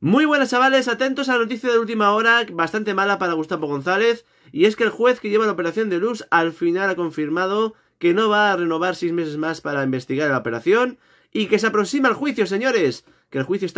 Muy buenas chavales, atentos a la noticia de última hora, bastante mala para Gustavo González, y es que el juez que lleva la operación de Luz al final ha confirmado que no va a renovar seis meses más para investigar la operación y que se aproxima el juicio, señores, que el juicio está